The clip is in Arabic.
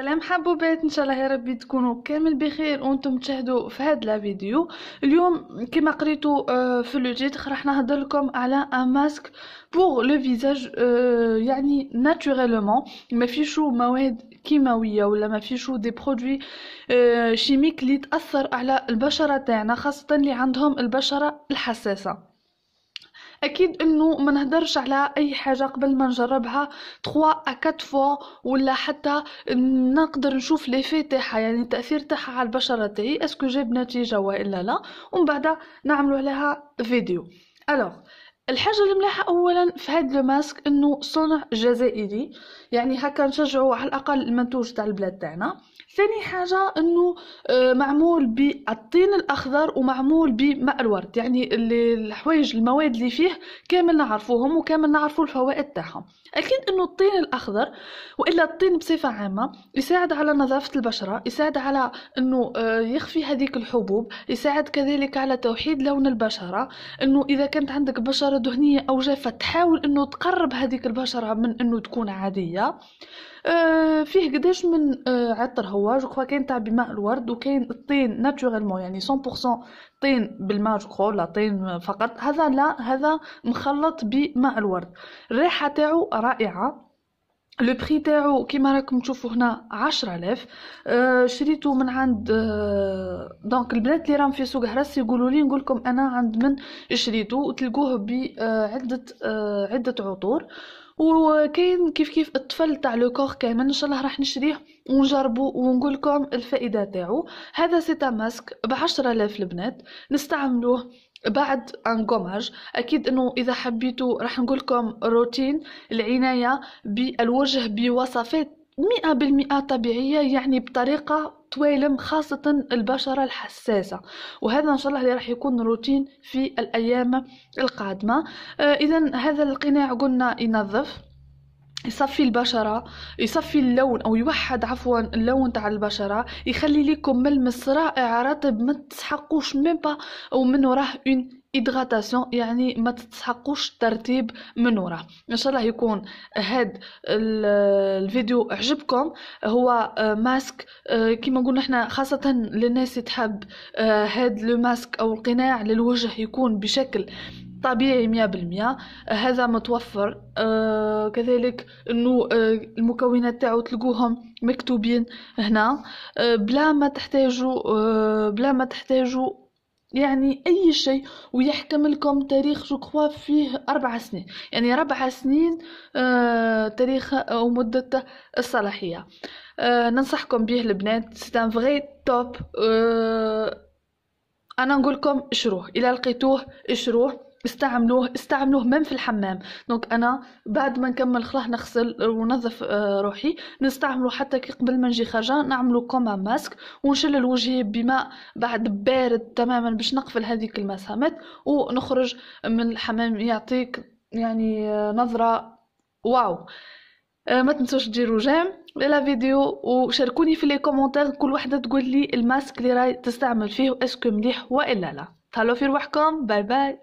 سلام حبوبات ان شاء الله يا ربي تكونوا كامل بخير وانتم تشاهدوا في هاد لا فيديو اليوم كما قريتوا آه، في لو راح نهضر لكم على ان ماسك بوغ لو فيزاج يعني ناتوريلمون ما فيشو مواد كيماويه ولا ما فيشو دي برودوي كيميك اللي تاثر على البشره تاعنا خاصه اللي عندهم البشره الحساسه اكيد انه ما نهدرش على اي حاجه قبل ما نجربها 3 ا 4 فوا ولا حتى نقدر نشوف ليفي تاعها يعني التاثير تاعها على البشره تاعي اسكو جاب نتيجه والا لا ومن بعد نعملوا عليها فيديو الوغ الحاجة الملاحة أولا في هاد الماسك أنه صنع جزائري يعني هكا نشجعوا على الأقل المنتوج تاع البلاد تاعنا ثاني حاجة أنه آه، معمول بالطين الأخضر ومعمول بماء الورد يعني الحوايج المواد اللي فيه كامل نعرفوهم وكامل نعرفو الفوائد تاعهم أكيد أنه الطين الأخضر وإلا الطين بصفة عامة يساعد على نظافة البشرة يساعد على أنه آه، يخفي هذيك الحبوب يساعد كذلك على توحيد لون البشرة أنه إذا كانت عندك بشرة بشره دهنيه او جافه تحاول انه تقرب هذيك البشره من انه تكون عاديه آه، فيه قداش من آه، عطر هو جو كاين تاع بماء الورد وكاين الطين ناتوريلمون يعني 100% طين بالماء جو لا طين فقط هذا لا هذا مخلط بماء الورد الريحه تاعو رائعه لو بري تاعو كيما راكم تشوفوا هنا 10000 آه شريته من عند آه دونك البنات اللي راهم في سوق هرس يقولوا لي نقول لكم انا عند من شريته وتلقوه بعده آه عده عطور وكاين كيف كيف الطفل تاع لو كور كامل ان شاء الله راح نشريه ونجربو ونقول لكم الفائده تاعو هذا سي ماسك ب 10000 البنات نستعملوه بعد غوماج اكيد انه اذا حبيتوا راح نقولكم روتين العنايه بالوجه بوصفات مئة بالمئة طبيعية يعني بطريقة توالم خاصة البشرة الحساسة وهذا إن شاء الله اللي راح يكون روتين في الأيام القادمة آه إذا هذا القناع قلنا ينظف يصفي البشرة يصفي اللون أو يوحد عفوا اللون تاع البشرة يخلي لكم ملمس رائع رطب ما تسحقوش ميبا من وراه اون ايدغاتاسيون يعني ما تتسحقوش ترتيب من وراه ان شاء الله يكون هاد الفيديو عجبكم هو آه، ماسك آه، كيما قلنا احنا خاصه للناس اللي تحب آه، هاد لو ماسك او القناع للوجه يكون بشكل طبيعي مية بالمية هذا متوفر أه، كذلك انه أه، المكونات تاعو تلقوهم مكتوبين هنا أه، بلا ما تحتاجوا بلا ما تحتاجوا يعني اي شيء ويحكم لكم تاريخ جو فيه اربع سنين يعني ربع سنين تاريخ او مده الصلاحيه ننصحكم به البنات سي فغي توب انا نقولكم اشروه الى لقيتوه اشروه استعملوه استعملوه من في الحمام دونك انا بعد ما نكمل خلاص نغسل ونظف آه، روحي نستعملو حتى كي قبل ما نجي خارجه نعملو كوما ماسك ونشل وجهي بماء بعد بارد تماما باش نقفل هذيك المسامات ونخرج من الحمام يعطيك يعني آه، نظره واو آه، ما تنسوش ديروا جيم لا فيديو وشاركوني في لي كومونتير كل وحده تقول لي الماسك اللي راي تستعمل فيه اسكو مليح والا لا تهلاو في روحكم باي باي